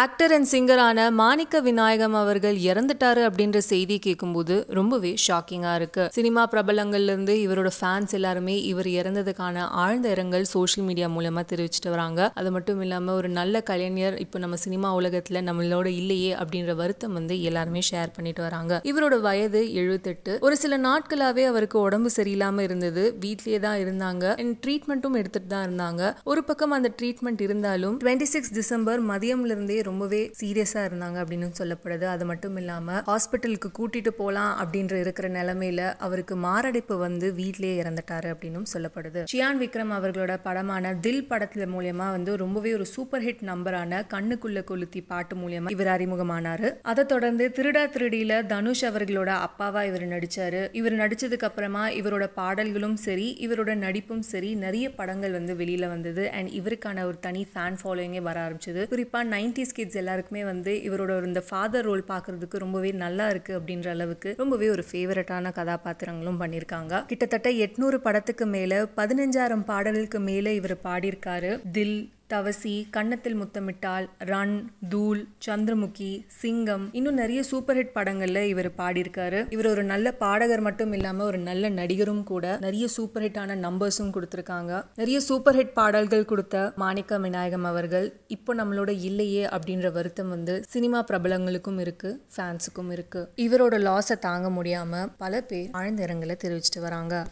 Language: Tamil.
ஆக்டர் அண்ட் சிங்கரான மாணிக்க விநாயகம் அவர்கள் இறந்துட்டாரு அப்படின்ற செய்தி கேட்கும்போது ரொம்பவே ஷாக்கிங்காக இருக்கு சினிமா இருந்து இவரோட ஃபேன்ஸ் எல்லாருமே இவர் இறந்ததுக்கான ஆழ்ந்த இரங்கல் சோஷியல் மீடியா மூலமாக தெரிவிச்சிட்டு வராங்க அது மட்டும் இல்லாமல் ஒரு நல்ல கலைஞர் இப்போ நம்ம சினிமா உலகத்தில் நம்மளோட இல்லையே அப்படின்ற வருத்தம் வந்து எல்லாருமே ஷேர் பண்ணிட்டு வராங்க இவரோட வயது எழுபத்தெட்டு ஒரு சில நாட்களாகவே அவருக்கு உடம்பு சரியில்லாமல் இருந்தது வீட்லயே தான் இருந்தாங்க அண்ட் ட்ரீட்மெண்ட்டும் எடுத்துகிட்டு தான் இருந்தாங்க ஒரு பக்கம் அந்த ட்ரீட்மெண்ட் இருந்தாலும் டுவெண்ட்டி சிக்ஸ் டிசம்பர் இருந்தே ரொம்பவே சீரியஸாக இருந்தாங்க அப்படின்னு சொல்லப்படுது அது மட்டும் இல்லாமல் ஹாஸ்பிட்டலுக்கு கூட்டிகிட்டு போகலாம் அப்படின்ற இருக்கிற நிலமையில அவருக்கு மாரடைப்பு வந்து வீட்டிலேயே இறந்துட்டாரு அப்படின்னு சொல்லப்படுது ஷியான் விக்ரம் அவர்களோட படமான தில் படத்தில் மூலயமா வந்து ரொம்பவே ஒரு சூப்பர் ஹிட் நம்பரான கண்ணுக்குள்ள கொளுத்தி பாட்டு மூலியமா இவர் அறிமுகமானாரு அதை தொடர்ந்து திருடா திருடியில தனுஷ் அவர்களோட அப்பாவா இவர் நடிச்சாரு இவர் நடிச்சதுக்கு அப்புறமா இவரோட பாடல்களும் சரி இவரோட நடிப்பும் சரி நிறைய படங்கள் வந்து வெளியில வந்தது அண்ட் இவருக்கான ஒரு தனி ஃபேன் ஃபாலோயிங்கே வர ஆரம்பிச்சது குறிப்பா நைன்டிஸ் கிட்ஸ் எல்லாருக்குமே வந்து இவரோட இந்த ஃபாதர் ரோல் பார்க்கறதுக்கு ரொம்பவே நல்லா இருக்கு அப்படின்ற அளவுக்கு ரொம்பவே ஒரு ஃபேவரட்டான கதாபாத்திரங்களும் பண்ணியிருக்காங்க கிட்டத்தட்ட எட்நூறு படத்துக்கு மேல பதினஞ்சாயிரம் பாடல்களுக்கு மேல இவர் பாடியிருக்காரு தில் தவசி கன்னத்தில் முத்தமிட்டால் ரன் தூள் சந்திரமுகி சிங்கம் இன்னும் நிறைய சூப்பர் ஹிட் படங்கள்ல இவர் பாடியிருக்காரு இவர் ஒரு நல்ல பாடகர் மட்டும் இல்லாம ஒரு நல்ல நடிகரும் கூட நிறைய சூப்பர் ஹிட்டான நம்பர்ஸும் கொடுத்துருக்காங்க நிறைய சூப்பர் ஹிட் பாடல்கள் கொடுத்த மாணிக்க விநாயகம் அவர்கள் இப்போ நம்மளோட இல்லையே அப்படின்ற வருத்தம் வந்து சினிமா பிரபலங்களுக்கும் இருக்கு ஃபேன்ஸுக்கும் இருக்கு இவரோட லாஸை தாங்க முடியாம பல பேர் ஆழ்ந்த இரங்கலை தெரிவிச்சிட்டு வராங்க